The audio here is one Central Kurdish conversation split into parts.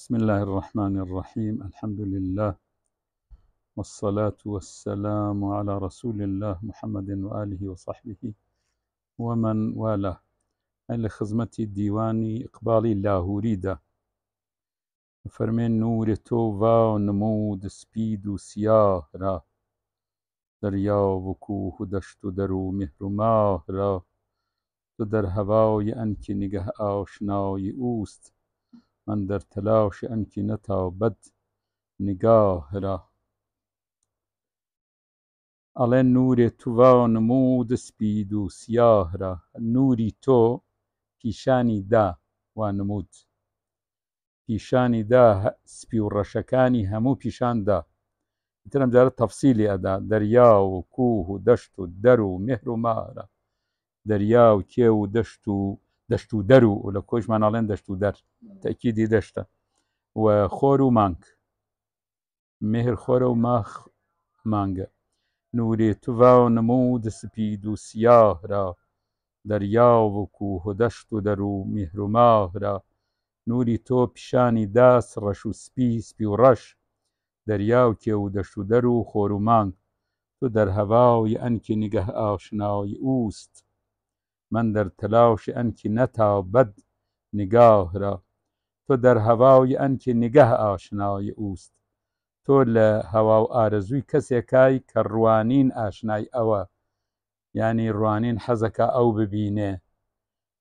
بسم الله الرحمن الرحيم الحمد لله والصلاة والسلام على رسول الله محمد وآله وصحبه ومن والاه على خزمة الديواني إقبالي لاهوري ده فرمين نور توفا ونمود سبيد وسياه را دریا و کوه و دشت و در و مهر و ماه را تو در هوای نگه آشنای اوست من در تلاو شأن کی نتاوبد نگاه را ئەڵێ نورێ تووا نمود سپید و سیاه را نوری تۆ پیشانی دا وا نمود پیشانی دا سپی و ڕەشەکانی هەموو پیشاندا ترم جارە تەفسیلی ئەدا دەریا و کوه و دەشت و دەر و مهر و مارە دەریا و کێ و دەشت و دەشتودەر و لە کۆشمان ئاڵێن دەشتودەر تەکیدی دەشتە و خۆر و مانگ مهر خۆرە و ماخ مانگە نورێ تووا و نەمو و دەسپید و سیاهرا دەریا وەکو هۆدەشت و دەر و میهروماهرا نوری تۆ پیشانی داس ڕەش و سپی سپی و ڕەش دەریا و کێ و دەشت و دەر و خۆر و مانگ تو دەرهەوا و ئەنکی نیگەه ئاشناوی ئوست من در تلاوش انکی نتا بد نگاه را تو در هوای انکی نگه آشنای اوست تۆ لە هەوا و ئارەزووی کەسێکای کە ڕوانین ئاشنای ئەوە ینی ڕوانین حەزەکە ئەو ببینێ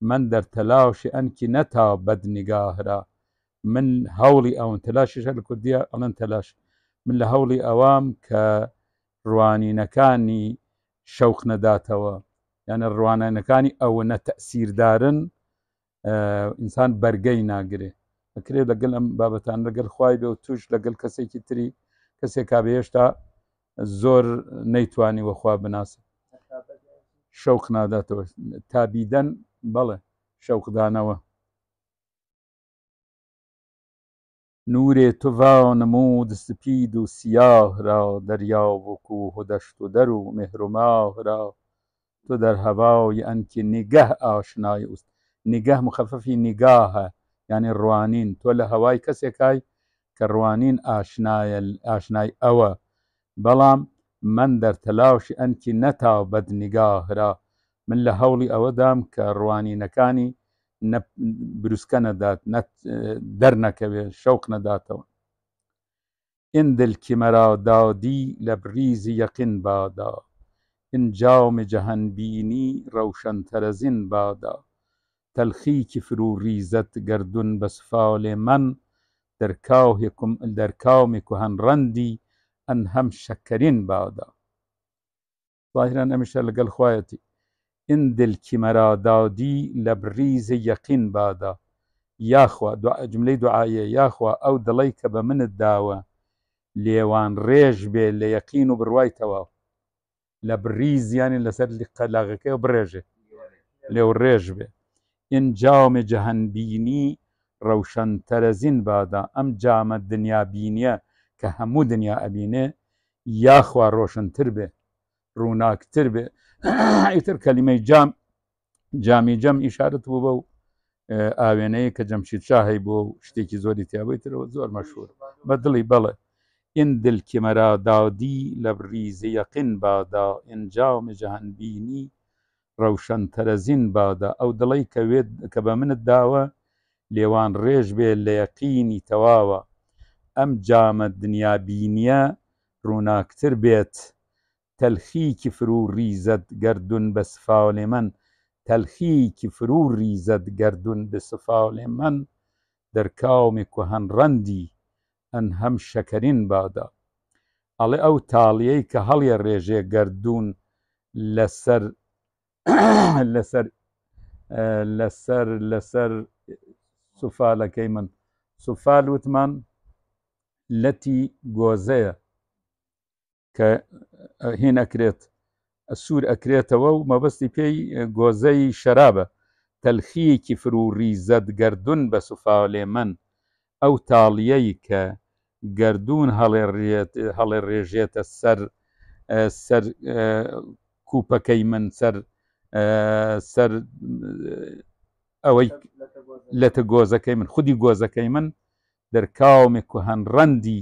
من دەرتەلاوشی ئەنکی نەتا بەدنیگاهرا من هەوڵی ئەوەن تەلاشیش لە کوردیا ئەڵەن تەلاش من لە هەوڵی ئەوام کە ڕوانینەکانی شەوق نەداتەوە یانە ڕوانینەکانی ئەوە نەتەسیردارن ئینسان بەرگەی ناگرێ بەکرێ لەگەل ئەم بابەتان لەگەل خی بێ و توش لەگەل کەسێکی تری کەسێک کابێ هێشتا زۆر نەیتوانی وەخوا بناسە شەوق ناداتەوە تابیدەن بەڵێ شەوقدانەوە نورێ توڤانم و دسپید و سیاه را دەریا وەکو هدەشت و دەر و مهرماه را تو در هوای انتی نگه آشنایی اوست نگه مخففی نگاهه یعنی ڕوانین تۆ لە هەوای کەسێکای کە ڕوانین ئاشنای ئەوە بەڵام من دەرتەلاوشی ئەنکی نەتاو بەدنیگاهرا من لە هەوڵی ئەوەدام کە ڕوانینەکانی بروسکە نەدات دەرنەکەوێ شەوق نەداتەوە ئندلکی مەراو داودی لە بریزی یەقین بادا این جام جهانبینی روشنتر از این بادا تلخی که فرو ریزد گردون بسفال من در, در کام کهن رندی ان هم شکرین بادا ظاهرا نمیشه لگل خواهتی این دل که مرا دادی لبریز یقین بادا یا خوا دعا جمله دعایه یا خوا او دڵی کە بە منت داوە لێوان ڕێژ بێ و بڕوای تەواو لە بری زیانی لەسەر قەلاغەکە و بڕێژێ لێو ڕێژ بێ ئین جاومێ جەهنبینی ڕەوشەنتەرەزین بادا ئەم جامە دنیابینیە کە هەموو دنیا ئەبینێ یاخوا ڕۆشنتر بێ ڕووناکتر بێ ئیتر کەلیمەی جام جامی جەم ئیشارت بوو بە و ئاوێنەیە کە جەمشید شاهی بۆ شتێکی زۆری تیابیترەوە زۆر مەشهور بە دڵی بەڵێ İndil kemera dadî li rîze yeqin bada encamê cehenbînî rewşen terezîn bada ew dilê ke wê ke be min dawe lêwan rêj bê lê yeqînî tewawa ئەم جامە دنیابینیە ڕووناکتر بێت تەلخیکی فرو ریزت گردون بە سفاولێ من تەلخیکی فرو ریزت گردون بە سفاولێ من دەرکاومی کو هەن ڕەندی ئەن هەم شەکەرین بادا ئەڵێ ئەو تاڵیەی کە هەڵیە ڕێژێ گردردون لەسەر لەسەر لەسەر لەسەر سوفالەکەی من سوفال وتمان لەتی گۆزەیە کە هین ئەکرێت سوور ئەکرێتەوە و مەبەستی پێی گۆزەی شەرابە تەلخیەکی فرو ریزەت گردردون بە سوفاالێ من ئەو تاڵیەی کە گردردون هەڵێ ڕێژێتە سەر سەر کوپەکەی من سەر سەر ئەوەی لەتە گۆزەکەی من خودی گۆزەکەی من دەرکاومێک و هەن ڕەنی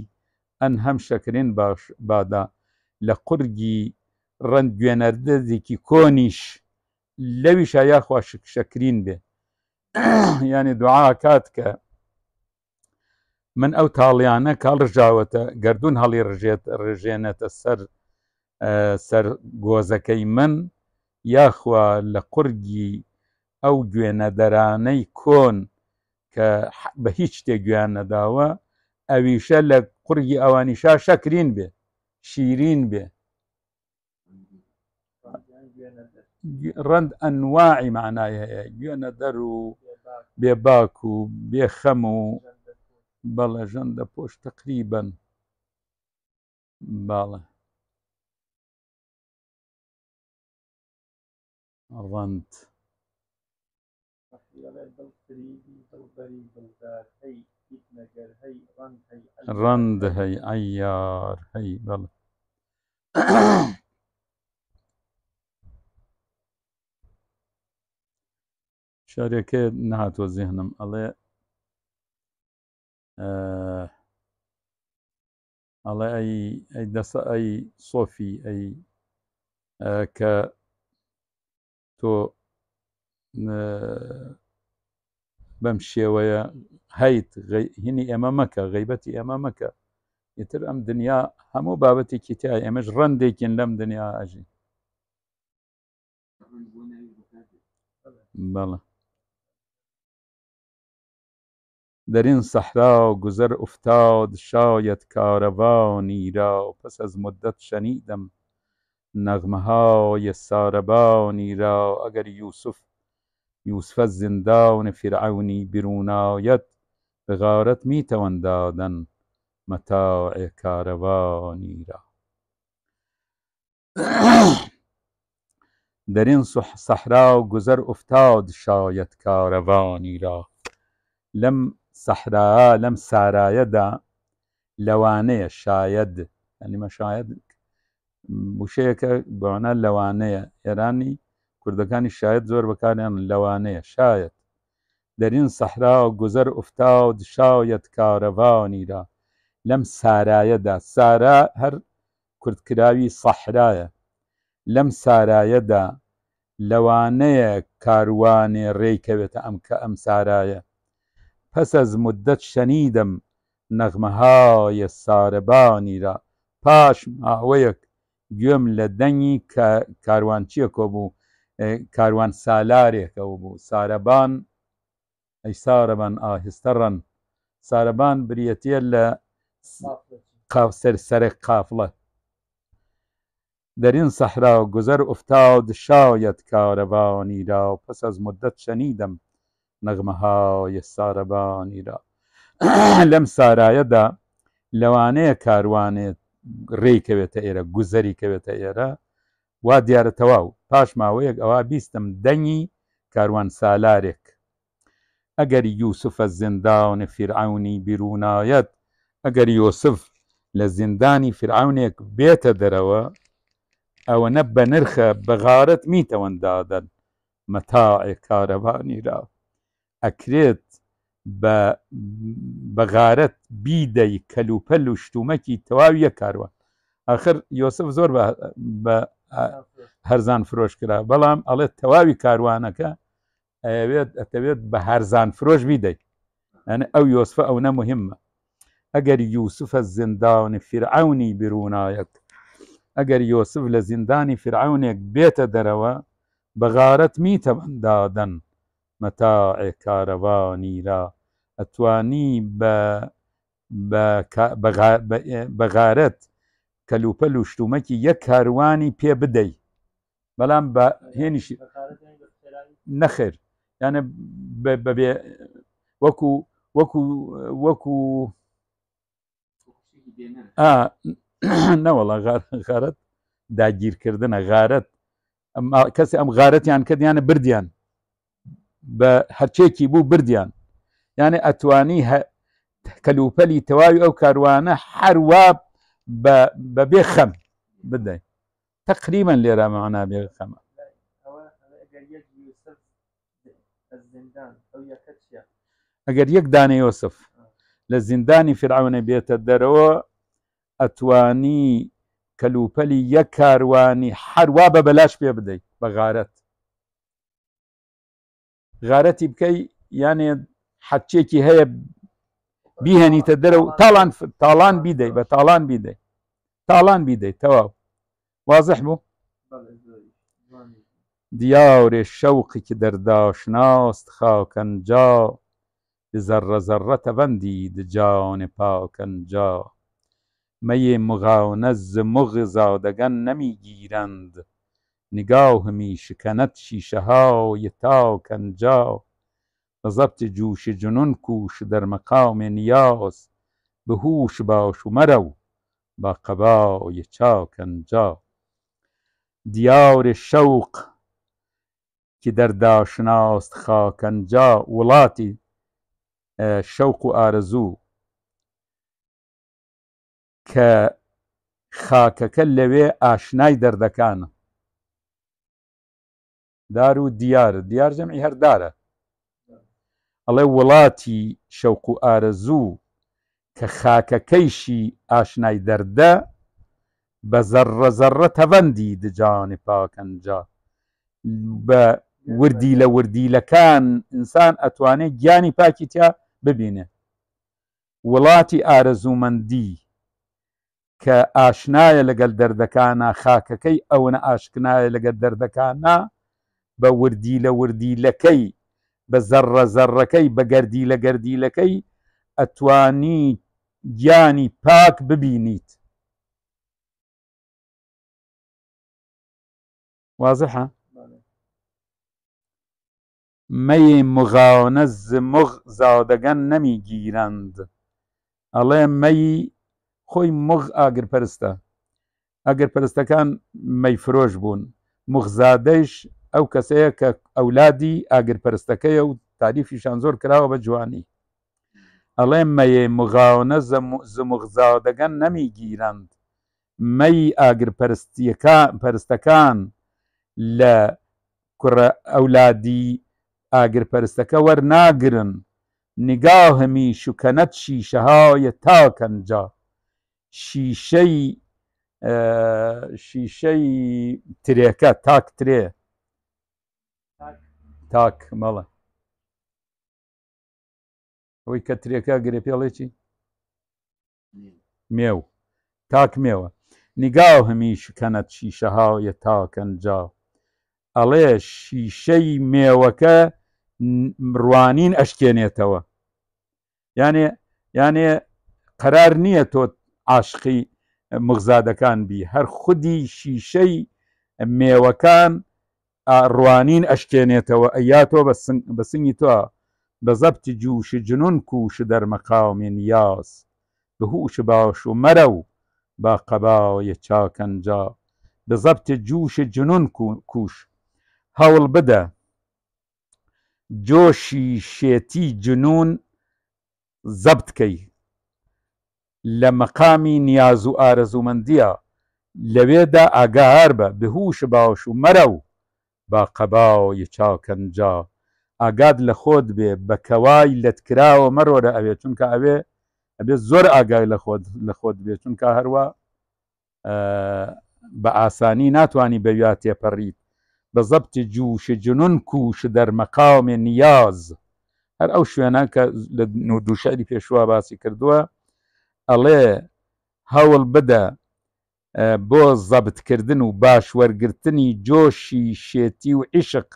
ئەن هەم شەکرێن باش بادا لە قورگی ڕند گوێنەردەزێکی کۆنیش لەویش یاخوا شکشەکرین بێ یعنی دوعاکات کە من ئەو تاڵیانە کاڵژاوەتە گردون هەڵی ڕژێت ڕژێنێتە سەر سەر گۆزەکەی من یاخوا لە قورگی ئەو گوێنە دەرانەی کۆن کە بە هیچ شتێک گویان نەداوە ئەویشە لە قورگی ئەوانیشا شەکرین بێ شیرین بێ ڕند ئەنواعی معناە گوێنە دەر و بێباک و بێخەم و بلا بەڵێ ژەن تقریبا بلا باڵێ رند هی ایار هی بلا شاریکه شارەکە نهاتوە ذهنم ئەڵێ ئەڵێ ئەی ئەی دەسە ئەی سۆفی ئەی کە تۆ بەم شێوەیە هەیت هینی ئێمە مەکە غیبەتی ئێمە مەکە ئیتر ئەم دنیا هەموو بابەتێکی تیا ئێمەش ڕندێکین لەم دنیا ئەژین بەڵە در این صحرا گذر افتاد شاید کاروانی را پس از مدت شنیدم نغمه های ساربانی را اگر یوسف یوسف از زندان فرعونی بیرون آید به غارت می توان دادن متاع کاروانی را در این صحرا گذر افتاد شاید کاروانی را لم سەحرا لەم سارایەدا لەوانەیە شاید ئەنیمە شاید وشەیەکە بۆنا لەوانەیە ئێرانی کوردەکانی شاید زۆر بەکاریان لەوانەیە شاید دەرین سەحرا و گوزەر ئوفتا و دشاوەت کارەڤ و نیرا لەم سارایەدا سارا هەر کوردکراوی سەحرایە لەم سارایەدا لەوانەیە کاروانێ ڕێکەوێتە ئەم کە ئەم سارایە پس از مدت شنیدم نەغمەهای سارەبانی را پاش ئاوەیەک گوێم لە دەنگی کاروانچیە کۆبوو کاروان سالارێکەوە بوو سارەبان ئەی سارەبان ئاهستەڕەن سارەبان بریەتە لە قافسەر سەرێک قافڵەت دەرین سەحرا و گوزەر ئوفتاو دشاوەت کارەبانی را و پس ئەز مدت شنیدم نەغمەها لم سارا يدا لوانه كاروانه ري كويتا ايرا گزري كويتا ايرا وا ديار تواو پاش ماوەیەک كاروان سالارك دەنگی يوسف سالارێک فرعوني یوسفە زینداونە فرعونی بیرونایەت ئەگەر یۆسف لە زیندانی فرعونێک بێتە دەرەوە ئەوە نە بە نرخە بەغارت متاع مەتاع راو ئەکرێت بە غارەت بیدەی کەلوپەل و شتومەکی تەواویە کاروە آخر یۆسف زۆر بە هەرزان فرۆش کرا بەڵام ئەڵێت تەواوی کاروانەکە ئەوێت ئەتەوێت بە هەرزان فرۆش بیدەیت ئەو یۆسفە ئەو نەمهمە ئەگەر یوسفە زینداونی فرعونی برونایەت ئەگەر یۆسف لە زیندانی فرعونێک بێتە دەرەوە بە غارەت میتەبندادەن مەتاع کارەوانی را ئەتوانی بەغارەت کەلوپەل و شتومەکی یەک کاروانی پێ بدەی بەڵام بە هێنیش نەخێر یانە بەبێ وەکو وەکو وەکو نەوەڵە غارەت داگیرکردنە غارەت کەسی ئەم غارەتیان کردیانە بردیان بە هەرچێکی بوو بردیان یعنی ئەتوانی کەلوپەلی تەواوی ئەو کاروانە هەروە بەبێ خەم بدەین تقریبن لێرە مەعنا بێ خەمە ئەگەر یەک دانەی یۆسف لە زیندانی فرعونە بێتە دەرەوە ئەتوانی کەلوپەلی یەک کاروانی هەروە بە بەلاش پێ بدەیت بە غارەت غارەتی بکەی یانێ حەچێکی هەیە بیهێنیتە دەرە و تاڵان تاڵان بیدەی بە تاڵان بیدەی تاڵان بیدەی تەواو وازح بوو دیاورێ شەوقێکی دەرداشناست خاوکەنجا زەرڕە زەرڕەتە بەندی دجاێ پاوکەنجا مەیێ مغاونە زمغ زاودەگەن نەمی گیرند نگاهمی شکنت شیشه ها و یتا و کنجا و ضبط جوش جنون کوش در مقام نیاز به هوش باش و مرو با قبای چاکنجا دیار شوق که در داشناست خاکنجا وڵاتی شەوق و ئارەزوو کە خاکەکە لەوێ ئاشنای دەردەکانە دار و دیار دیار جەمعی هەردارە ئەڵێ وڵاتی شەوق و ئارەزوو کە خاکەکەیشی ئاشنای دەردە بە زەڕە زەڕە تەڤەندی دجانی پاکەنجا بە وردی لە وردیلەکان ئینسان ئەتوانێت گیانی پاکی تیا ببینێ وڵاتی ئارەزوومەندی کە ئاشنایە لەگەل دەردەکانە خاکەکەی ئەوەنە ئاشکنایە لەگەل دەردەکانە بە وردی لە وردیلەکەی بە زەڕە زەڕەکەی بە گەردی لە گەردیلەکەی ئەتوانی گیانی پاک ببینیت واضحة مەی مغاونە زمغ زاودەگەن نەمی گیرند ئەڵێ مەی خۆی مغ ئاگر پەرستە ئەگەر پەرستەکان مەیفرۆش بوون مغزادەش ئەو کەسەیە کە ئەولادی ئاگرپەرستەکەیە و تاریفیشان زۆر کراوە بە جوانی ئەڵێ مەیێ مغاونە زمغزاودەگەن نەمی گیرند مەی ئاگرپەرستەکان لە کوڕە ئەولادی ئاگرپەرستەکە وەرناگرن نیگا هەمی شوکەنەت شیشەهاە تاکەنجا شیشەی شیشەی ترێکە تاک ترێ تاک مەڵە ئەوەی کە ترێکە گرێ پێڵێکی مێو تاک مێوە نیگاو هەمیش کەنەت شیشەهاویە تاکەنجاو ئەڵێ شیشەی مێوەکە مڕوانین ئەشکێنێتەوە یانێ یانێ قەرار نییە تۆ عاشقی مغزادەکان بی هەر خودی شیشەی مێوەکان ڕوانین ئەشکێنێتەوە ئەیا تۆ بە سنگی تۆ بە زەبتی جووشی جنون کوش دەرمەقاومین یاس بهوش باش و مەرە و با قەباوە چاکەنجا بە زەبتی جووشی جنون کوش هەوڵ بدە جۆشی شێتی جنون زەبتکەی لە مەقامی نیاز و ئارەزومەندیە لەوێدا ئاگاهار بە بهوش باش و مەرە و با قەباوی چاوکەنجا ئاگاد لە خۆت بێ بە کەوای لەتکراوە مەرۆرە ئەوێ چونکە ئەوێ ئەبێ زۆر ئاگای لە خۆت لە خۆت بێ چونکە هەروە بە ئاسانی ناتوانانی بەویا تێپەڕیت بە زەبتی جووشە جنون کوش دەرمەقاومێ نیاز هەر ئەو شوێنە کە لە دووشاری پێشوا باسی کردووە ئەڵێ هەوڵ بدە بۆ زەبتکردن و باشوەرگرتنی جۆشی شێتی و عیشق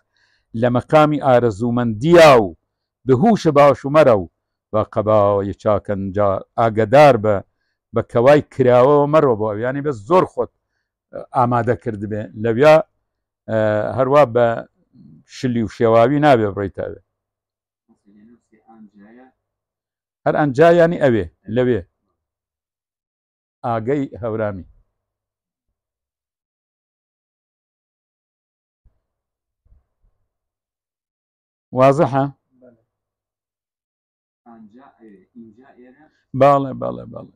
لە مەقامی ئارەزوومەندیا و بهوشە باشومەرە و بە قەباە چاکەنج ئاگدار بە بە کەوای کراوەوە مەڕۆ بۆ ینی بە زۆر خۆت ئامادەکرد بێ لەویا هەروە بە شلی و شێواوی نابێ بڕیتاوێ هەر ئەنجایانی ئەوێ لەوێ ئاگەی هەورامی واضحه؟ بله بله بله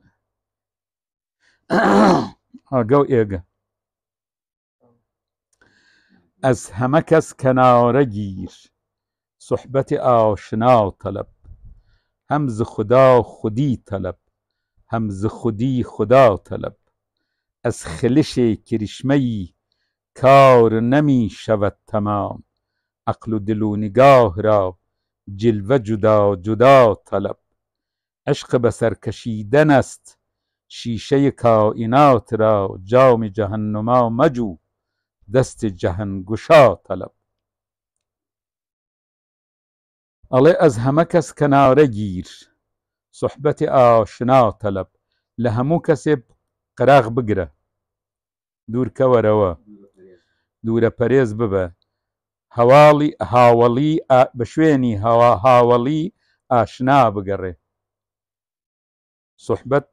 از همه کس کناره گیر صحبت آشنا طلب هم ز خدا خودی طلب همز ز خودی خدا طلب از خلش کرشمه کار نمی شود تمام عقل و دل و نگاه را جلوه جدا جدا طلب عشق به سر کشیدن است شیشه کائنات را جام جهنما مجو دست جهنگشا طلب الی از همه کس کناره گیر صحبت آشنا طلب لە هەموو کەسێ قراغ بگرە دوورکەوەرەوە دور پریز ببه هەواڵی هاوڵی بە شوێنی هەوا هاوڵی ئاشنا بگەڕێ سحبەت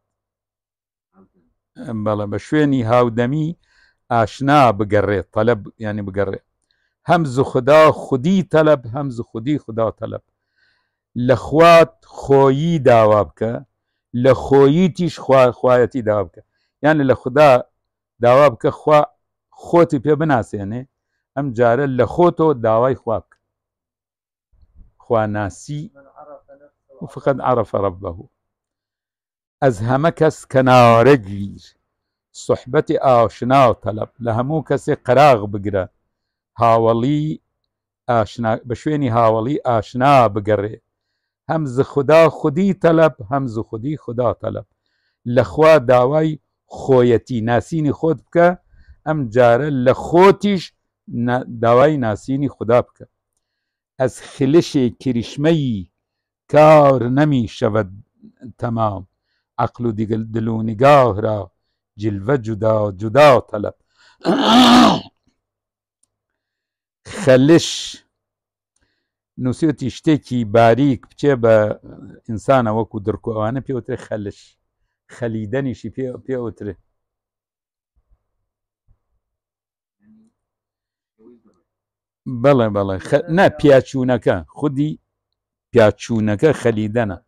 بەڵە بە شوێنی هاودەمی ئاشنا بگەڕێ تەلب ینی بگەڕێ هەمز خدا خودی تەلب هەمز خودی خدا تەلب لە خوات خۆیی داوا بکە لە خۆیی تیش خوایەتی داوا بکە یانە لە خدا داوا بکە خوا خۆتی پێ بناسیێنێ ئەم جارە لە خۆتۆ داوای خواک خواناسی فقط عرف ربه ئەز هەمە کەس کەناوارە گیر سحبەتی ئاشنا و تەلب لە هەموو کەسێ قراغ بگرە هاوڵی بە شوێنی هاوڵی ئاشنا بگەڕێ هەم ز خدا خودی تەلب هەم ز خودی خدا تەلب لەخوا داوای خۆیەتی ناسینی خۆت بکە ئەم جارە لە خۆتیش دوای ناسینی خدا بکە از خلشێ کریشمەی کار نەمی شەوە تەمام عقل و دیگل دل و نگاه را جلوە جدا جدا طلب خەلش نووسەتی شتێکی باریک بچێ بە ئینسانە وەکو درکو ئەوانە پێوترێ خەلش خەلیدەنیشی پێ پێوترێ بڵێ بڵێ نە پیاچوونەکە خودی پیاچوونەکە خەلیدەنە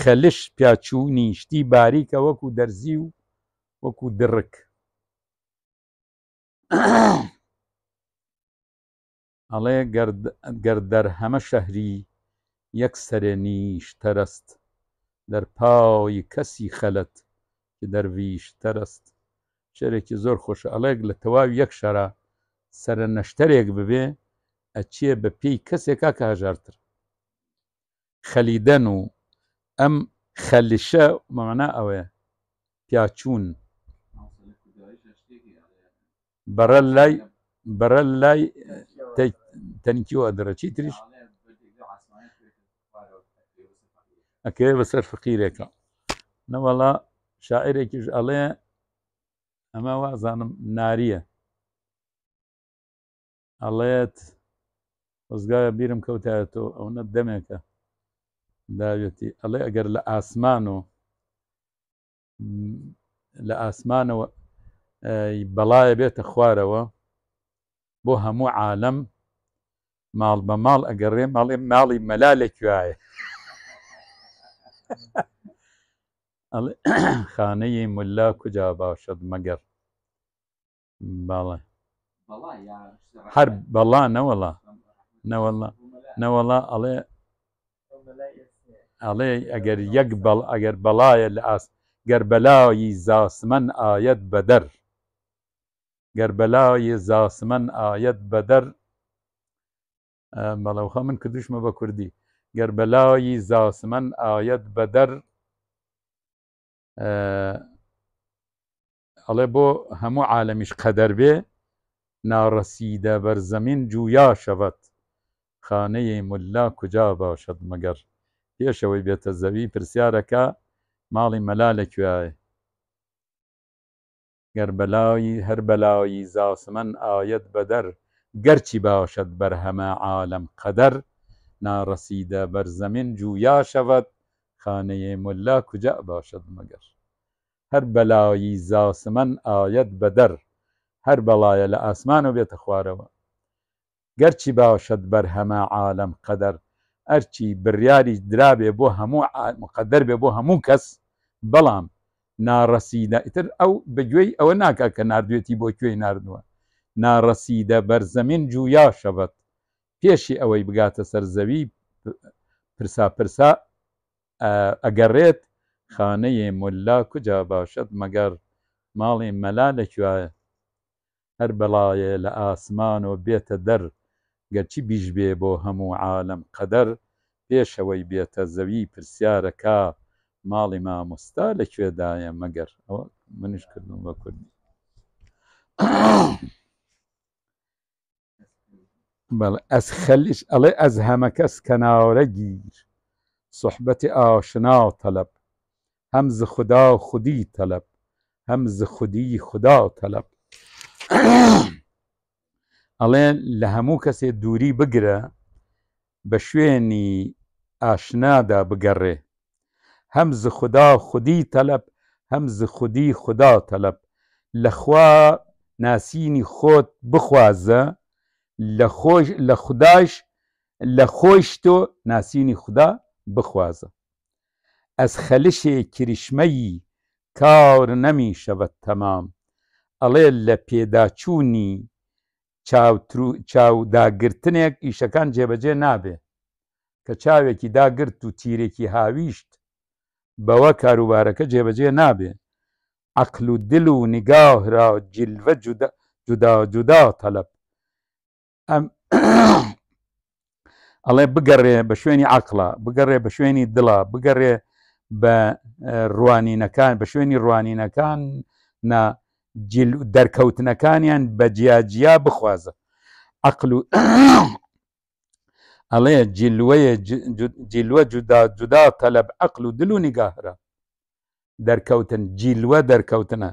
خەلش پیاچوو نیشتی باریکە وەکو دەرزی و وەکو درک ئەڵێ گەردەر هەمە شەهری یەک سەرێنیش تەرست دەرپاوی کەسی خەلت کە دەرویش تەرست شەرێکی زۆر خۆشە ئەڵێک لە تەواوی یەک شەرە سرە نەشتەرێک ببێ ئەچیە بە پێی کەسێکا کە هەژارتر خەلیدەن و ئەم خەلیشە مەمەنا ئەوەیە پیاچوون بەرە لای بەرە لای تەنکیەوە دەرەچی تریش ئەکێ بەسەر فقیرێکە نەوەڵا شاعرێکیش ئەڵێ ئەمە وازانم ناریە ئەڵێت ڕزگایە بیرم کەوتایەتەوە ئەوە دەمێکە داوێتی ئەڵێ ئەگەر لە ئاسمان و لە ئاسمانەوە بەڵایە بێتە خوارەوە بۆ هەموو عالم ماڵ بە ماڵ ئەگەڕێ ماڵێ ماڵی مەلالێکوایە خانەی ملا کوجا باشد مەگەر باڵێ هەر بەڵانەوەڵە نەوەڵە نەوەڵە ئەڵێ ئەڵێ ئەگەر یەک بەڵ ئەگەر بەڵایە لە ئاس گەربەلاایی زاسمەن ئاەت بەدەر گەربەلاایی زاسمەن ئاەت بەدەر بەڵەوخە من کردوشمە بە کوردی گەربەلاایی زاسمەن ئاەت بەدەر ئەڵێ بۆ هەموو عالەمیش قەدەر بێ ناڕەسیدە بەرزەمین جویا شەوەت خانەیەی ملا کوجا باشد مەگەر پێشەوەی بێتە زەوی پرسیارەکە ماڵی مەلا لەکوێە گەر بەلاوی هەر بەلاوی زاسمەن ئاەت بەدەر گەرچی باشد بەرهەمە عالم قەدەر ناڕەسیدە بەرزەمین جویا شەوەت خانەیە ملا کوجا باشد مەگەر هەر بەلاوی زاسمەن ئاەت بەدەر هەر بەڵایە لە ئاسمان و بێتە خوارەوە گەرچی باشەت بەرهەمە عالم قەدەر ئەرچی بڕیاری درابێ بۆ هەموو مقدەر بێ بۆ هەموو کەس بەڵام ناڕەسیدە ئیتر ئەو بەگوێی ئەوە ناکە کە نردوێتی بۆ کوێی نردووە ناڕەسیدە بەرزەمین جویا شەبەت پێشی ئەوەی بگاتە سەرزەوی پرسا پرسا ئەگەڕێت خانەیە ملا کوجا باشەت مەگەر ماڵی مەلا لەکوایە هەر بەڵایە لە ئاسمان و بێتە دەر گەرچی بیش بێ بۆ هەموو عالم قەدەر پێشەوەی بێتە زەوی پرسیارەکە ماڵی مامۆستا لەکوێدایە مەگەر ئەوە منش کردم بە کوردی ئەس خەلیش ئەڵێ ئەز هەمە کەس کەناوەرە گیر سحبەتی ئاشنا و تەلەب هەم ز خوددا و خودی تەلەب هەم ز خودی خوددا و تەلەب ئەڵێ لە هەموو کەسێ دووری بگرە بە شوێنی ئاشنادا بگەڕێ هەمز خدا خودی تەلەب هەمز خودی خدا تەلەب لەخوا ناسینی خۆت بخوازە لە خودداش لە خۆش تۆ ناسینی خوددا بخوازە ئەس خەلشێ کریشمەیی کار نەمیشەوە تەمام ئەڵێ لە پێداچوونی چاوداگرتنێک ئیشەکان جێبەجێ نابێ کە چاوێکی داگرت و تیرێکی هاویشت بەوە کاروبارەکە جێبەجێ نابێ عقل و دل و نیگاهرا جلوە جودا جودا تەلب ئەم ئەڵێ بگەڕێ بە شوێنی عقلا بگەڕێ بە شوێنی دڵا بگەڕێ بە ڕوانینەکان بە شوێنی ڕوانینەکان دەرکەوتنەکانیان بە جیاجیا بخوازە عقل و ئەڵێ جلوەیە جلوە جودا جودا تەلب عقل و دل و نیگاهرە دەرکەوتن جیلوە دەرکەوتنە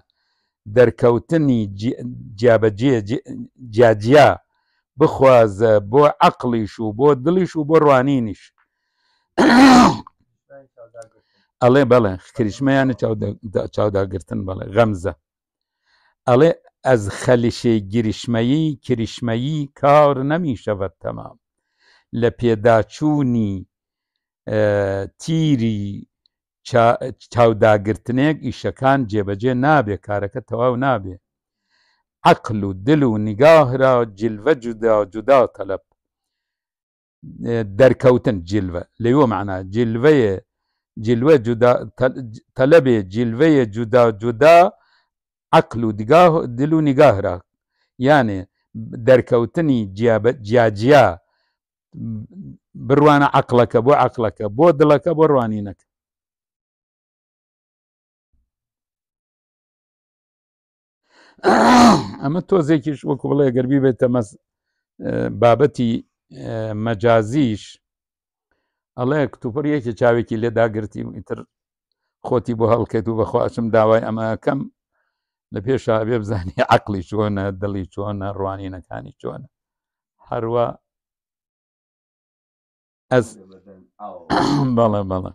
دەرکەوتنی جیابەجێ جیاجیا بخوازە بۆ عقلیش و بۆ دڵیش و بۆ ڕوانینیش ئەڵێ بەڵێ خریشمەیانە چاوداگرتن بەڵێ غەمزە ئەڵێ ئەز خەلیشێ گریشمەیی کریشمەیی کار نەمیشەوە تەمام لە پێداچوونی تیری چاوداگرتنێک ئیشەکان جێبەجێ نابێ کارەکە تەواو نابێ عقل و دل و نیگاهرا جلوە جودا جودا تەلب دەرکەوتن جلوە لەوە معنا جلوەیە جلوە تەلەبێ جلوەیە جودا جودا عقل و دل و نیگاهرا یانێ دەرکەوتنی جیاجیا بڕوانە عقلەکە بۆ عقلەکە بۆ دڵەکە بۆ ڕوانینەکە ئەمە تۆزێکیش وەکو بڵێ گەربی بێتە بابەتی مەجازیش ئەڵێ کتوپەر یەکی چاوێکی لێداگرتی ئیتر خۆتی بۆ هەڵکەیت و بەخواشم داوای ئەمە کەم لە پێشا بێ بزانانی عقلی چۆنە دڵی چۆنە ڕوانینەکانی چۆنە هەروە ئەس بەڵێ بەڵە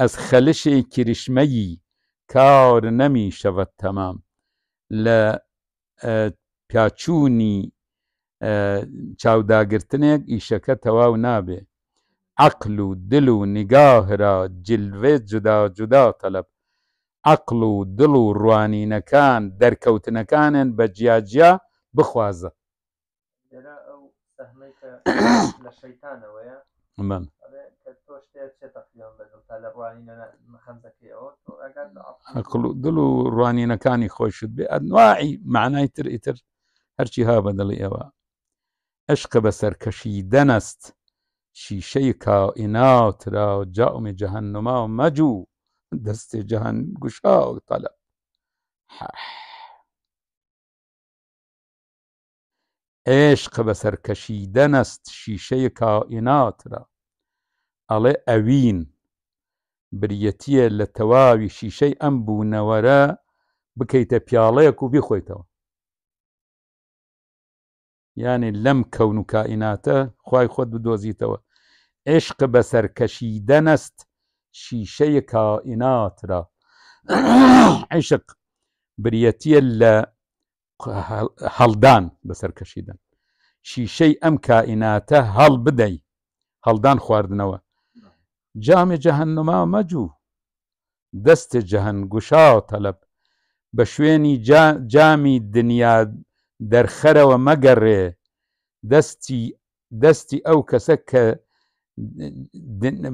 ئەس خەلشی کریشمەیی کار نەمی شەوەت تەمام لە پیاچوونی چاوداگرتنێک ئیشەکە تەواو نابێ عقل و دل و نیگاهرا جلوێ جدا جدا تەلەب عقل و دڵ و ڕوانینەکان دەرکەوتنەکانن بە جیاجیا بخوازە من دڵ و ڕوانینەکانی خۆشت بێ ئەنواعی معنای تر ئیتر هەرچی ها بەدڵی ئێوە عشقە بە سەرکەشی دەنەست شیشەی کائیناوترا و جاومی جەهنما و مەجوو دەستێ جەهان گوشاو تەلب عێشق بە سەرکەشیدە نەست شیشەیە کائیناترا ئەڵێ ئەوین بریەتیە لە تەواوی شیشەی ئەم بوونەوەرە بکەیتە پیاڵەیەک و بیخۆیتەوە یانێ لەم کەون و کائیناتە خی خۆت بدۆزیتەوە عێشق بە سەرکەشیدە نەست شیشەیە کائیناترا عیشق بریەتە لە هەڵدان بەسەر کەشیدن شیشەی ئەم کائیناتە هەڵ بدەی هەڵدان خواردنەوە جامێ جەهنما مەجوو دەستێ جەهن گوشا و تەلب بە شوێنی جامی دنیا دەرخەرەوە مەگەڕێ دەستی دەستی ئەو کەسە کە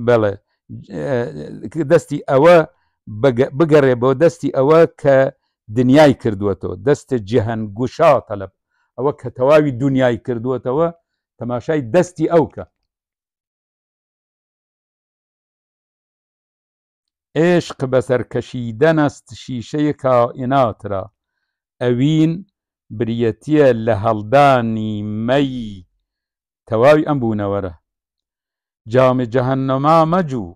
بەڵێ دەستی ئەوە بگەڕێ بۆ دەستی ئەوە کە دنیای کردووەەوە دەستە جیهن گوشا تەلب ئەوە کە تەواوی دنیای کردووەتەوە تەماشای دەستی ئەو کە عێشق بەسەر کەشیدەنەست شیشەیە کائیناترا ئەوین بریەتیە لە هەڵدانی مەی تەواوی ئەم بوونەوەرە جامێ جەهنەما مەجوو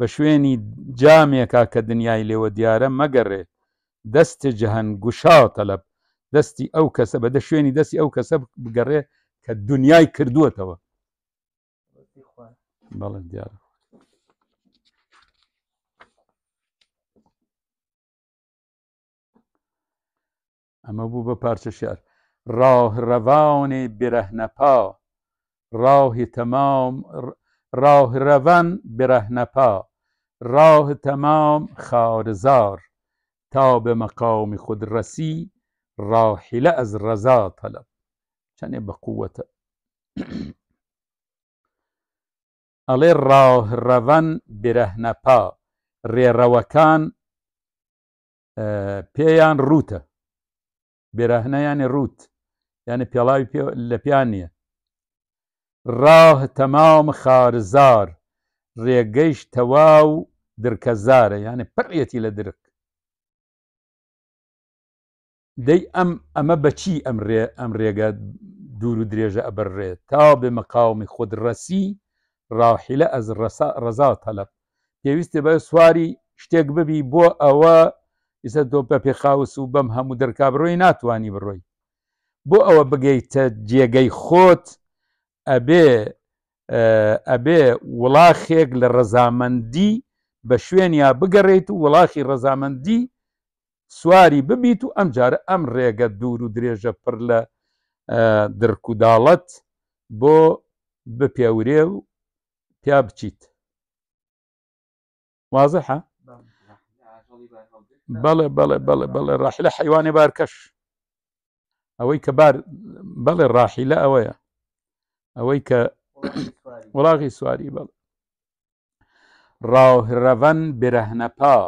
بە شوێنی جامێکا کە دنیای لێوە دیارە مەگەڕێ دەست جەهن گوشاو تەلب دەستی ئەو کەسە بەدە شوێنی دەستی ئەو کەسە بگەڕێ کە دنیای کردووەتەوە بەڵێ دیارە ئەمە بوو بە پارچە شار ڕاهڕەواێ برەهنەپا ڕاهی تەمام راه روان برهنپا راه تمام خارزار تا به مقام خود رسی راحله از رضا طلب چنه به قوت الی راه روان برهنپا ری روکان اه، پیان روته یانی ڕوت یعنی روت یعنی پیلاوی پیانیه ڕاه تەمام خارزار ڕێگەیش تەواو درکەزارە یانە پڕێتی لە درک دەی ئەم ئەمە بەچی ئەم ئەم ڕێگە دوور و درێژە ئەبڕێت تا بێ مەقاومی خود ڕەسی ڕاحیلە ئەز ڕزا تەلەب پێویستە بە سواری شتێک ببی بۆ ئەوە ئیسە تۆ بە پێخاوس و بەم هەموو دەرکابڕۆی ناتوانانی بڕۆی بۆ ئەوە بگەیتە جێگەی خۆت ئەبێ ئەبێ وڵاخێک لە ڕەزامەندی بە شوێنیا بگەڕێت و وڵاخی ڕەزامەندی سواری ببیت و ئەمجارە ئەم ڕێگە دوور و درێژە پڕ لە درکوداڵەت بۆ بپێورێ و پیا بچیت وازحە بەڵێ بەڵێ بەڵێ بەڵێ ڕاحلە حیوانێ بارکەش ئەوەی کە بار بەڵێ ڕاحیلە ئەوەیە ئەوەی کە بل راه روان برهنه پا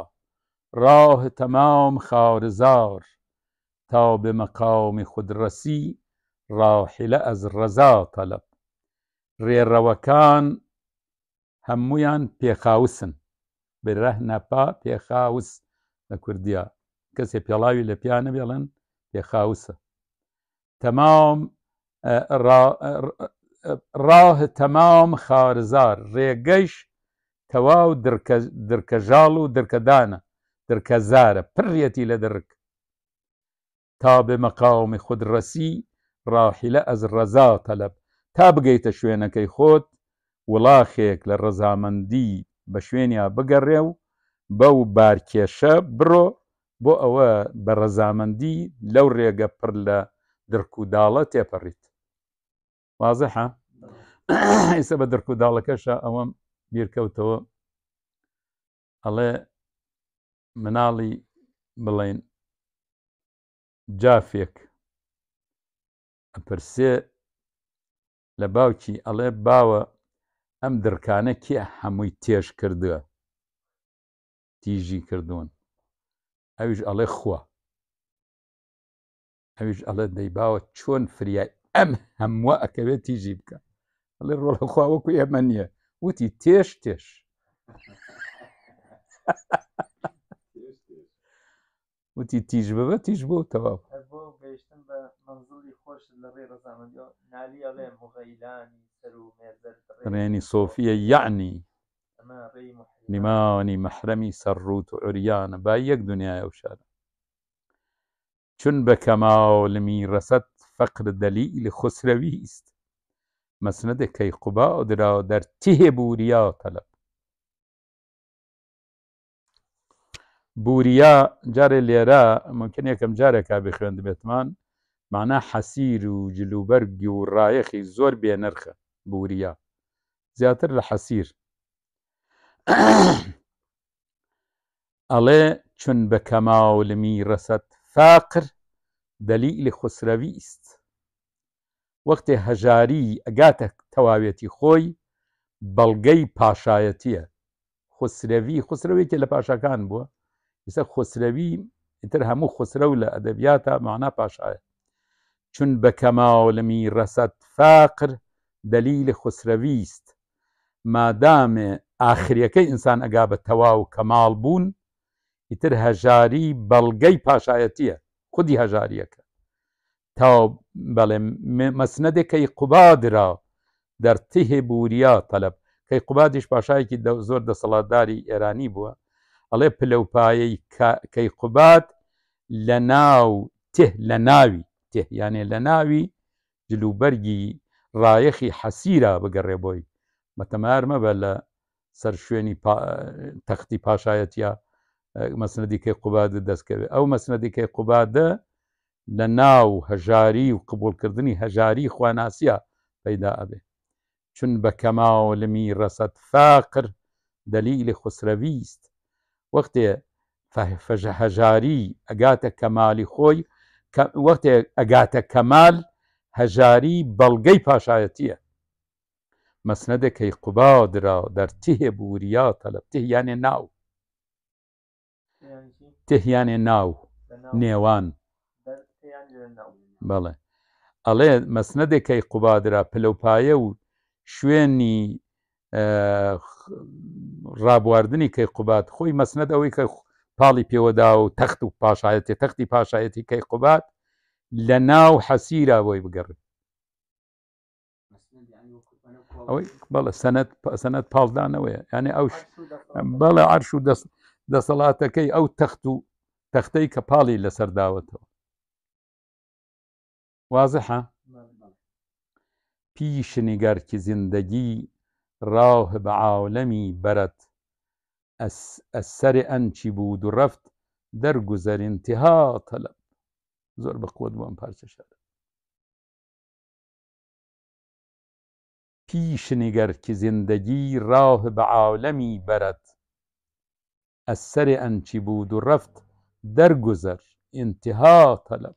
راه تمام خارزار تا به بە مەقاومی خودڕەسی ڕاحلە ئەز ڕەزا تەلب ڕێڕەوەکان هەمویان پێخاوسن برەهنەپا پێخاوس لە کوردیا کەسێ پێڵاوی لە پیانە بێڵن پێخاوسە تمام اه، ڕاه تەمام خارزار ڕێگەش تەواو درکەژاڵ و درکەدانە درکەزارە پڕەتی لە درک تا بێ مەقاومی خودڕەسی ڕاحیلە ئەز ڕەزا تەلب تا بگەیتە شوێنەکەی خۆت وڵاخێک لە ڕەزامەندی بە شوێنیا بگەڕێ و بەو بارکێشە بڕۆ بۆ ئەوە بە ڕەزامەندی لەو ڕێگە پڕ لە درکوداڵە تێپەڕیت وازحە ئیسە بە دەرک و داڵەکەشە ئەوەم بیرکەوتەوە ئەڵێ مناڵی بڵێن جافێک ئەپرسێ لە باوکی ئەڵێ باوە ئەم درکانە کێ هەمووی تێش کردووە تیژی کردوون ئەویش ئەڵێ خوا ئەویش ئەڵێ دەیباوە چۆن فریا أمهم هموا جيبك اللي رو الله يرو يا منيا وتي تيش تيش وتي تيش بابا تيش بو تواب بو بيشتم بمنزلي خوش لري رزام نالي علي مغيلاني سرو ميرزل يعني صوفية يعني نماني محرمي سروت عريان بايك دنيا يوشالا چون بە کەماو لمی ڕەسەت فەقر دەلیل خسرەویست مەسنەدەکەی قوبا ئۆدراوە دەرتیهێ بوریا تەلب بوریا جارێ لێرە ممکنێکم جارێکا بخوێن بێتمان معنا حەسیر و جلوبەرگی و ڕایەخی زۆر بێنرخە بوریا زیاتر لە حەسیر ئەڵێ چون بە کەماولمی ڕەسەت فاقر دەلیل خسرەویست وەختێ هەژاری ئەگاتە تەواوێتی خۆی بەڵگەی پاشایەتیە خسرەوی خسرەوەیکی لە پاشەکان بووە ئستا خسرەوی تر هەموو خسرە و لە ئەدەبیاتە معنا پاشایە چون بە کەماوەلمی ڕەسەت فاقر دەلیل خسرەویست مادامێ ئاخریەکەی ئینسان ئەگا بە تەواو کەماڵ بوون ئیتر هەژاری بەڵگەی پاشایەتیە خودی هەژاریەکە تا بەڵێ مەسنەدێکی قوبادرا دەرتیهێ بوریا تەلب کەی قوبادیش پاشایەکی زۆر دەسەڵاتداری ئێرانی بووە ئەڵێ پلەپایەی کەی قوبات لە ناو تێ لە ناوی تێ یانێ لە ناوی جلوبەرگی ڕایەخی حەسیرا بگەڕێ بۆی مەتەمار مەبە لە سەر شوێنی تەختی پاشایەتە مەسنەدیکەی قوبادە دەستکەوێت ئەو مەسنەدیکەی قوبادە لە ناو هەژاری و قبولکردنی هەژاری خواناسیە پەیدا ئەبێ چون بە کەماوە لمی ڕەسەت فاقر دەلیلی خسرەویست وەختێ هەژاری ئەگاتە کەمالی خۆی وەختێ ئەگاتە کەمال هەژاری بەڵگەی پاشایەتیە مەسنەدەکەی قوبا درا دەرتیهێ بوریا تەلبتیه یانێ ناو تهیانێ ناو نێوان بەڵێ ئەڵێ مەسنەدێکەی قوبادرا پلەپایە و شوێنی ڕابواردنی کەی قوبات خۆی مەسنەد ئەوەی کە پاڵی پێوەدا و تەخت و پاشایەتی تەختی پاشایەتی کەی قوبات لە ناو حەسیرا بۆی بگەڕێت ئەوەی بەڵە سەنەت سەنەت پاڵدانەوەیە یعنی ئەو بەڵە عرش و دەسەڵاتەکەی ئەو تەخت و تەختەی کە پاڵی لەسەرداوەتەوە واضحه بله، بله. پیش نگر که زندگی راه به عالمی برد از, سر انچی بود و رفت در گذر انتها طلب زور به قوت بام پرچه شد پیش نگر که زندگی راه به عالمی برد از سر انچی بود و رفت در گذر انتها طلب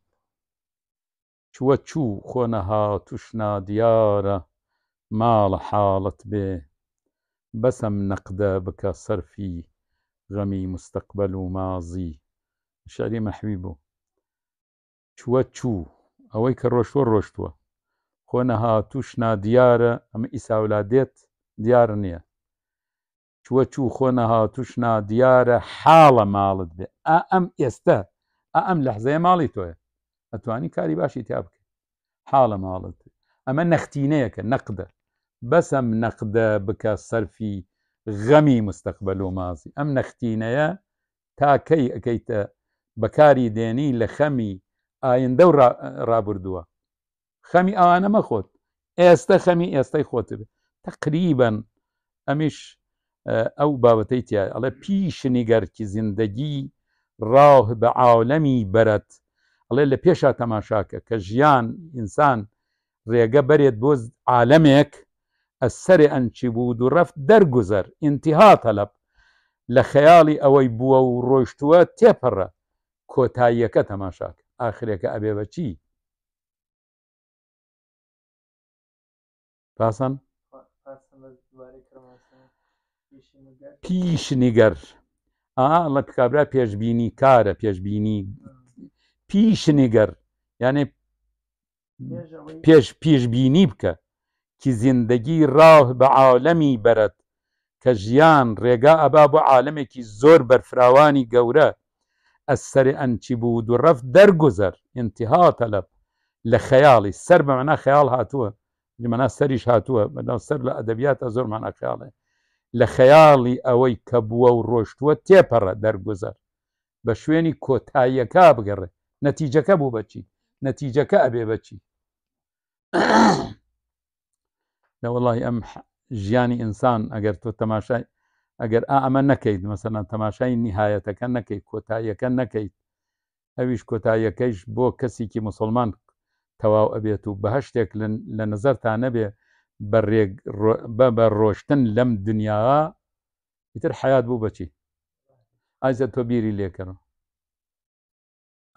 چووە چوو خۆنەها تووشنا دیارە ماڵە حاڵت بێ بەسم نەقدە بکە سەرفی غەمی مستەقبەل و مازی شاری مەحوی بوو چووە چوو ئەوەی کە ڕۆشتوە ڕۆشتووە خۆنەها تووشنا دیارە ئەمە ئیساولا دێت دیار نییە چوە چوو خۆنەها تووشنا دیارە حاڵە ماڵت بێ ئەم ئێستە ئەم لەحزەیە ماڵی تۆیە ئەتوانی کاری باشی تیا بکە حاڵە ماڵت ئەمە نەختینەیەکە نەقدە بەسم نەقدە بکە سەرفی غەمی مستەقبل و مازی ئەم نەختینەیە تاکەی ئەەکەیتە بەکاری دێنی لە خەمی ئایندە و ڕابردووە خەمی ئەوانە مەخۆت ئێستا خەمی ئێستای خۆت بێت تقریبن ئەمیش ئەو بابەتەی تیا ئەڵێ پیشنیگەرکی زیندگی ڕاه بە عاولەمی بەرەت ئەڵێ لە پێشا تەماشاکە کە ژیان ئینسان ڕێگە بەرێت بۆ عالمێک ئەسەرێ ئەنچی بوو و ڕەفت دەرگوزەر ئینتیها تەلب لە خەیاڵی ئەوەی بووە و ڕۆیشتووە تێپەڕە کۆتاییەکە تەماشاکە ئاخرێکە ئەبێبە چی پاسەن پیشنیگەر ئا لە کابرا پێشببینی کارە پێشببینی پیشنیگەر یانێ پێش پێشببینی بکە کی زیندگی ڕاه بە عاالەمی بەرەت کە ژیان ڕێگا ئەبا بۆ عاالمێکی زۆر بەرفراوانی گەورە ئەسەری ئەنچی بود و ڕەفت دەرگزەر انتها تەلب لە خەیاڵی سەر بەمەنا خەیاڵ هاتووە لمەنا سەریش هاتووە بەناو سەر لە ئەدەبیاتە زۆرمان ئەخیاڵێ لە خەیاڵی ئەوەی کە بووە و ڕۆشتووە تێپەڕە دەرگزەر بە شوێنی کۆتاییەکە بگەڕێ نەتیجەکە بوو بەچی نەتیجەکە ئەبێ بەچی لە وڵی ئەم ژیانی ئینسان ئەگەر تۆ تەماشای ئەگەر ئەمە نەکەیت مەسەەن تەماشای نهایەتەکە نەکەیت کۆتاییەکە نەکەیت ئەویش کۆتاییەکەیش بۆ کەسێکی مسلمان تەواو ئەبێت و بەهشتێک لە نظرتا نەبێ بە ڕۆشتن لەم دنیاوە ئیتر حیات بوو بەچی ئازە تۆ بیری لێکەرەوە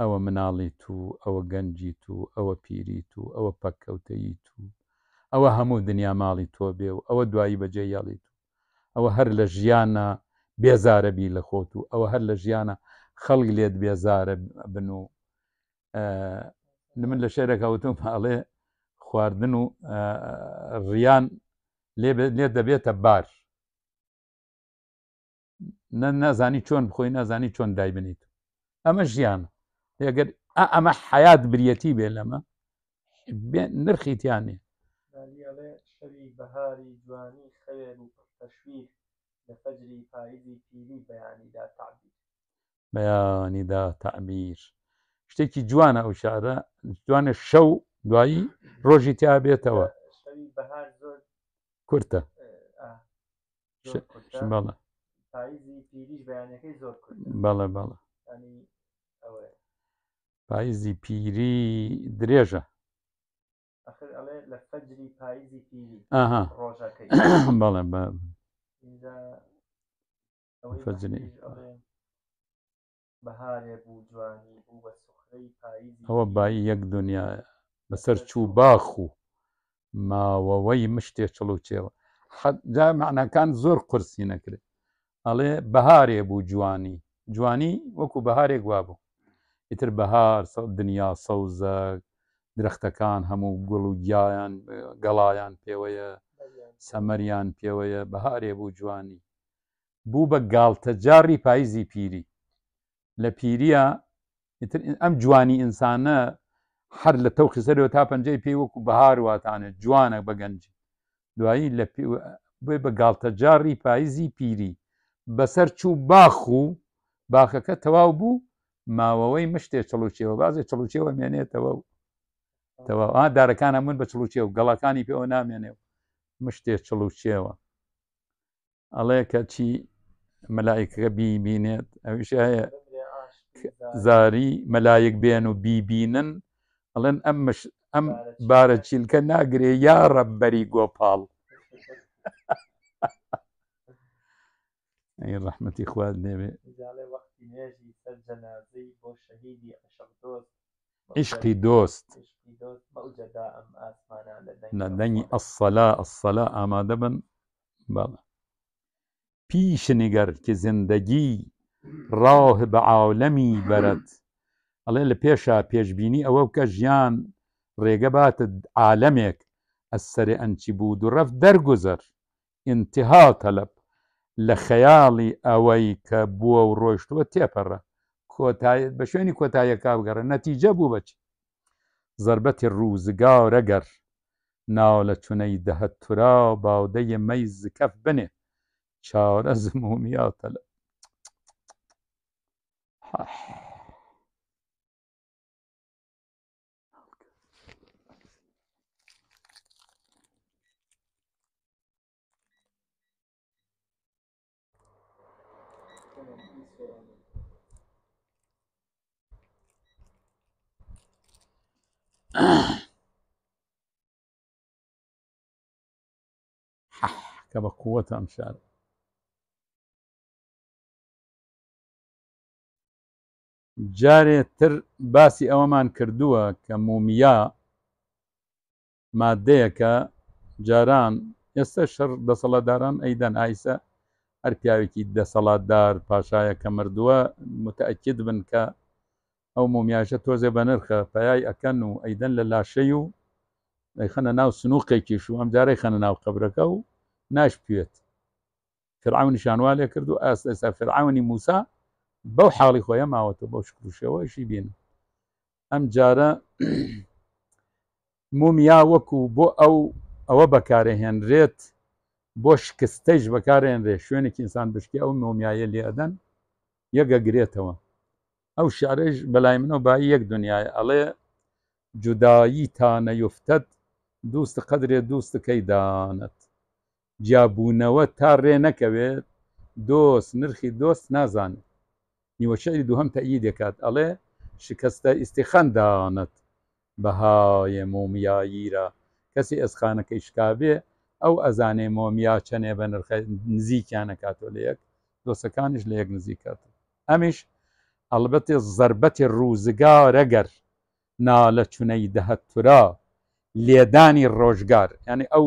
ئەوە مناڵیت و ئەوە گەنجیت و ئەوە پیریت و ئەوە پەککەوتەیت و ئەوە هەموو دنیا ماڵی تۆ بێ و ئەوە دوایی بەجێیاڵیت و ئەوە هەر لە ژیانە بێزارەبی لە خۆت و ئەوە هەر لە ژیانە خەڵک لێت بێزارە بن و من لە شێرەکەوتم پاڵێ خواردن و ڕیان لێ دەبێتە بار نەزانی چۆن بخۆی نازانی چۆن دایبنیت ئەمە ژیانە ەگەر ئەمە حیات بریەتی بێ لەمە نرخیتیانێ بەهاری جوانی خەوێن و تەشویر لە فەجری پاییزی پیری بەیانیدا تعبیر بەیانیدا تعبیر شتێکی جوانە ئەو شارە جوانە شەو دوایی ڕۆژی تیا بێتەوە کورتە بەڵە بەڵێ بەڵە پاییزی پیری درێژە بەڵێ ئەوە بای یەک دنیا بەسەر چوو باخ و ماوەوەی مشتێ چڵ و چێوە جا معناکان زۆر قرسی نەکرێت ئەڵێ بەهارێ بوو جوانی جوانی وەکو بەهارێک وا بوو ئیتر بەهار دنیا سەوزە درەختەکان هەموو گوڵ و گیایان گەڵایان پێوەیە سەمەریان پێوەیە بەهارێ بوو جوانی بوو بە گالتە جاری پاییزی پیری لە پیریە ئەم جوانی ئینسانە هەر لە تەو خسەرەوە تا پەنجەی پێی وەکو بەهار واتانە جوانە بە گەنجی دوایی لە بێ بە گالتە جاری پاییزی پیری بەسەر چوو باخ و باخەکە تەواو بوو ماوەوەی مشتێ چلوچیەوە بازێ چلوچیەوە مێنێتەوە تەواوا دارەکانە من بە چلوچیە و گەڵەکانی پێەوە نامێنێەوە مشتێ چلوچیەوە ئەڵێ کە چی مەلایکەکە بیبینێت ئەوش هەیە زاری مەلایەک بێن و بیبینن ئەڵێن ئەم ئەم بارە چیلکە ناگرێ یا ڕەبەری گۆپاڵ ڕەحمەتی خوارد نێوێ احتیاجی دوست جەنازەی بۆ شەهیدی عشق دۆست عشقی دۆست لە دەنگی ئەسەلا ئەسەلا ئامادە بن بەڵە پیش نگەر کە زندگی ڕاه بە عاولەمی بەرەت ئەڵێ لە پێشە پێشببینی ئەوە کە ژیان ڕێگەباتت عالەمێک ئەسەرێ و ڕەف دەرگوزەر انتها طلب لە خەیاڵی ئەوەی کە بووە و ڕۆیشتووە تێپەڕە کۆتایەت بە شوێنی کۆتایە کاوگەڕە نەتیجە بوو بچ زربەتی ڕووزگاورەگەر ناو لە چونەی دەهت تورا و باودەیە مەی زکەف بنێ چاورە زمومیاتە لە کە بە قووەتە ئەم شار جارێ تر باسی ئەوەمان کردووە کە مومیا مادەیەکە جاران ئێستا شەر دەسەڵاتداران ئەیدەن ئایسە هەر پیاوێکی دەسەڵاتدار پاشایە کە مردووە متەکید بن کە ئەو مۆمیاژە تۆزێ بە نرخە پایای ئەەکەن و ئەیدەن لە لاشەی و خەنە ناو سنووقێکیش و ئەم جارەی خەنە ناو قبرەکە و ناشپێت فرعون شانوالێ کرد و ئاس ئێستا فرعونی موسا بەو حاڵی خۆیە ماوەتە بۆ شکروشەوەشی بین ئەم جارە مومیا وەکو بۆ ئەو ئەوە بەکارەهێنرێت بۆ شکستەیش بەکارێنرێ شوێنێکی ئینسان بشکی ئەو مۆمیایە لێدەن یەگەگرێتەوە ئەو شارێش بەلای منەوە بای یەک دنیای ئەڵێ جودایی تا نەیفتەت دووست قەدرێ دووستەکەی دانت جیاببوونەوە تا ڕێ نەکەوێت دۆست نرخی دۆست نازانێت نیوەشەری دووهم تەئی دەکات ئەڵێ شکستە ئیسیخەن داانەت بەهایە مۆمیاییرە کەسی ئەسخانەکەی شکابێ ئەو ئەزانێ مۆمیا چەنێ بە نرخ نزیکیانە کاتۆ لە یەک دۆسەکانیش لە یەک نزیکات ئەمیش ئەلبەتێ زربەتی ڕووزگارەگەر نالە چونەی دەهەت تورا لێدانی ڕۆژگار ینی ئەو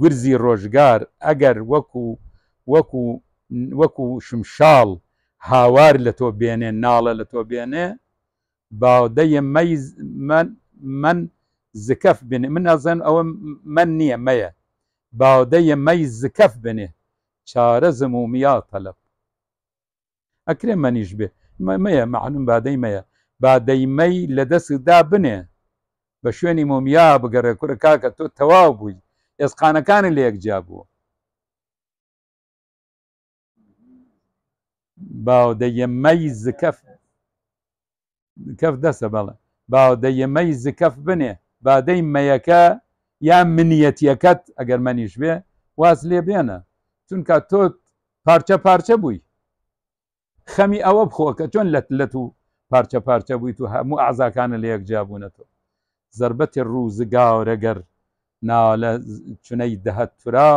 گورزی ڕۆژگار ئەگەر وەکو وەکو وەکو شمشاڵ هاوار لە تۆ بێنێ ناڵە لە تۆ بێنێ باودەیە من من زکەف بنێ من ئەزەن ئەوە من نییە مەیە باودەیە مەی زکەف بنێ چارە زمومیات تەلەپ ئەکرێ مەنیش بێ مەیە معلوم بادەی مەیە بادەیمەی لە دەستدا بنێ بە شوێنی مۆمیا بگەڕێ کورە کاکە تۆ تەواو بووی ئێسقانەکانی لە یەکجیا بووە باودەیەمەی زکەف کەف دەسە بەڵە باودەیەمەی زکەف بنێ بادەی مەیەکە یا منیەتیەکەت ئەگەر مەنیش بێ واز لێ بێنە چونکە تۆ پارچە پارچە بووی خەمی ئەوە بخۆکە چۆن لە لەت و پارچە پارچە بوویت و هەموو ئازاکانە لە یەکجیابوونەتەوە زربەتی ڕووزگاورەگەر ناڵە چونەی دەهت تورا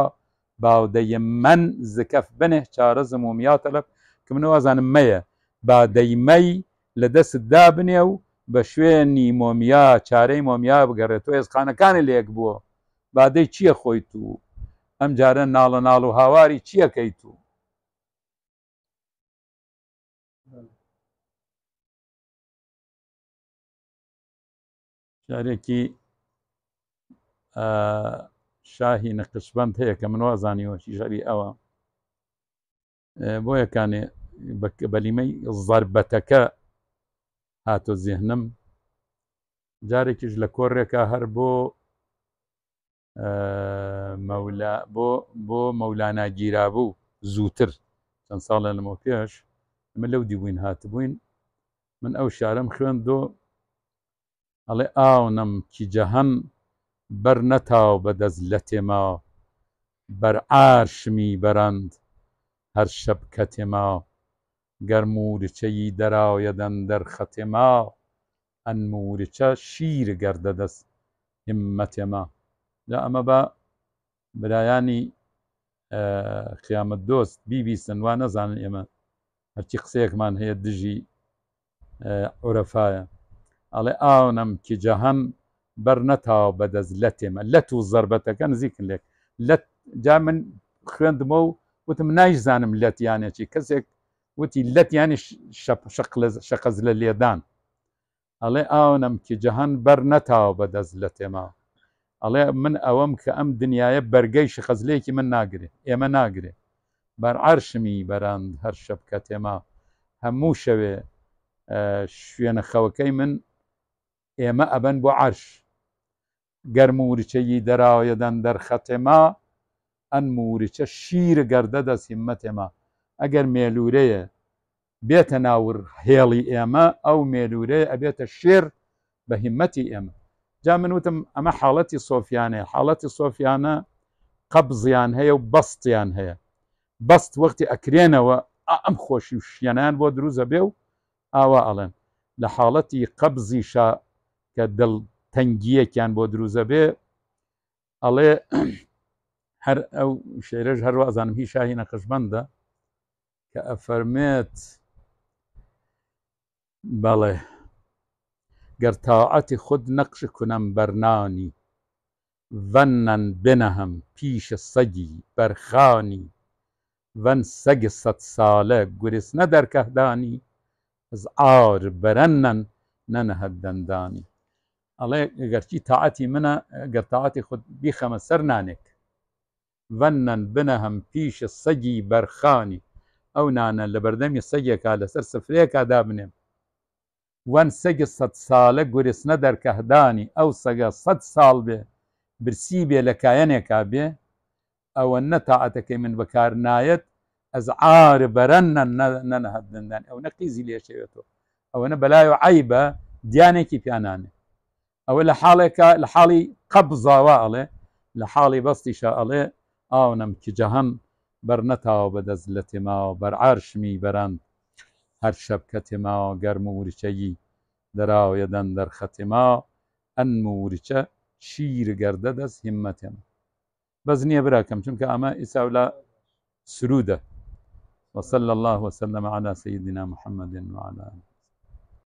باودەیە من زکەف بنێ چارە زمومیات لە کە منەوەزانم مەیە با دەیمەی لە دەستدا بنێ و بە شوێنی مۆمیا چارەی مۆمیا بگەڕێت تۆ ێزخانەکانی لێک بووە بادەی چییە خۆیت و ئەم جارە ناڵە ناڵ و هاواری چیەکەیت و شارێکی شاهی نەقشبند هەیە کە من وازانیوەشی ژەری ئەوە بۆ یەکانێ بەلیمەی زربەتەکە هاتۆ زیهنم جارێکیش لە کۆڕێکە هەر بۆ بۆ بۆ مەولانا گیرابوو زووتر چەند ساڵە لەمە پێش ئەمە لەو دیبووین هاتبووین من ئەو شارم خوێن دۆ ئەڵێ ئاونم کی جەهەم بەر نەتاو بەدەست لە تێما بەر ئاشمی بەرەند هەر شەب کە تێما گەرمورچەیی دەراوەدەن دەرخەتێما ئەنمورچە شیر گەردە دەست همەتێما لە ئەمە بە برایانی خیامەت دۆست بیبیسن وا نەزانن ئێمە هەرچی قسەیەکمان هەیە دژی عورەفایە ئەڵێ ئاونم کیجەهەم بەر نەتاو بەدەست لە تێمە لەت و زربەتەکە نزیکن لێک جا من خوێندمە و وتم نایزانم لەت یانێکی کەسێک وتی لەت ینی شقز لە لێدان ئەڵێ ئاونم کیجەهان بەر نەتاو بەدەست لە تێماوە ئەڵێ من ئەوەم کە ئەم دنیاە بەرگەی شخەزلەیەکی من ناگرێ ئێمە ناگرێ بەرعرشمی بەراند هەر شەبکە تێما هەموو شەوێ شوێنە خەوەکەی من ئێمە ئەبەن بۆ عەرش گەرم وریچەیی دەراوەدەن دەرخەتێما ئەن موریچە شیر گەردە دەسی مەتێما ئەگەر مێلوورەیە بێتە ناور هێڵی ئێمە ئەو مێلوورەیە ئەبێتە شێر بە هیمەتی ئێمە جا من وتم ئەمە حاڵەتی سۆفیانەیە حاڵەتی سۆفیانە قەبزیان هەیە و بەستیان هەیە بەست وەختی ئەکرێنەوە ئەم خۆشی و شیانیان بۆ دروزە بێ و ئاوا ئەڵێن لە حاڵەتی قەبزیشە کە دڵتەنگیەکیان بۆ دروزە بێ ئەڵێ هەر ئەو شێرەش هەروەزانم هی شاهی نەقشبندە که ئەفەرمێت بله گر تاعەتی خود نقش کنم بەرنانی ڤەنەن بنەهم پیشە سەگی ون سگ صد ساله گرسنه در کهدانی از آر برنن ننهد دندانی الله گرچی تاعەتی من گر تاعاتی خود بیخەمە سەر نانێک ڤەنەن بنە هەم پیشە سەگی بەرخانی ئەو نانە لە بەردەمی سەگێکا لەسەر سفرێکا دابنێم وەن سەگی سەد ساڵە گورسنە دەرکەهدانی ئەو سەگە سەد ساڵ بێ برسی به لە کایەنێکا بێ ئەوە نەتاعەتەکەی من بکار نایت از عار بەرەن نەنەهدندان او نقیزی لێشەوێتەوە او بەلای و دیانه کی پیانانه او لە حاڵێکە لە حاڵی قەبزاوە ئەڵێ لە حاڵی بەستیشە ئەڵێ ئاونم آه، کیجەهەم بەرنەتاوە بەدەست لە تێماوە بەرعارشمی بەران هەر شەب کە تێماوە گەرم و وریچەیی دەراوە یەدەن دەرخەتێما ئەنم و وریچە شیر گەردە دەست هیممەتێن بەز نییە براکەم چونکە ئەمە ئیساولا سرودە وصلى الله وسلم على سيدنا محمد وعلى آله